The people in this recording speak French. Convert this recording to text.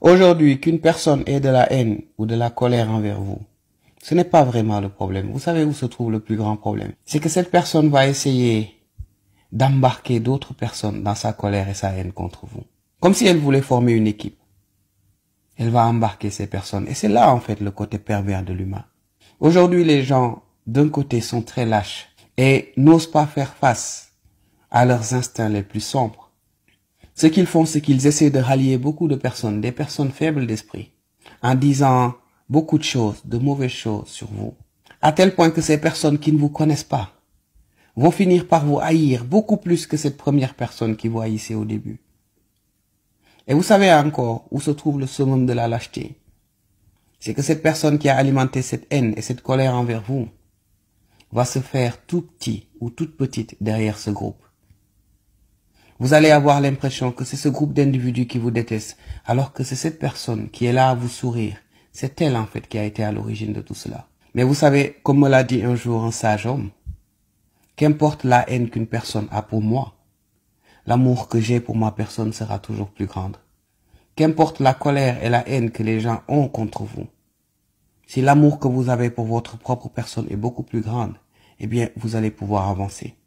Aujourd'hui, qu'une personne ait de la haine ou de la colère envers vous, ce n'est pas vraiment le problème. Vous savez où se trouve le plus grand problème C'est que cette personne va essayer d'embarquer d'autres personnes dans sa colère et sa haine contre vous. Comme si elle voulait former une équipe. Elle va embarquer ces personnes. Et c'est là, en fait, le côté pervers de l'humain. Aujourd'hui, les gens, d'un côté, sont très lâches et n'osent pas faire face à leurs instincts les plus sombres. Ce qu'ils font, c'est qu'ils essaient de rallier beaucoup de personnes, des personnes faibles d'esprit, en disant beaucoup de choses, de mauvaises choses sur vous, à tel point que ces personnes qui ne vous connaissent pas vont finir par vous haïr beaucoup plus que cette première personne qui vous haïssait au début. Et vous savez encore où se trouve le summum de la lâcheté. C'est que cette personne qui a alimenté cette haine et cette colère envers vous va se faire tout petit ou toute petite derrière ce groupe. Vous allez avoir l'impression que c'est ce groupe d'individus qui vous déteste, alors que c'est cette personne qui est là à vous sourire. C'est elle en fait qui a été à l'origine de tout cela. Mais vous savez, comme me l'a dit un jour un sage homme, qu'importe la haine qu'une personne a pour moi, l'amour que j'ai pour ma personne sera toujours plus grande. Qu'importe la colère et la haine que les gens ont contre vous, si l'amour que vous avez pour votre propre personne est beaucoup plus grande, eh bien, vous allez pouvoir avancer.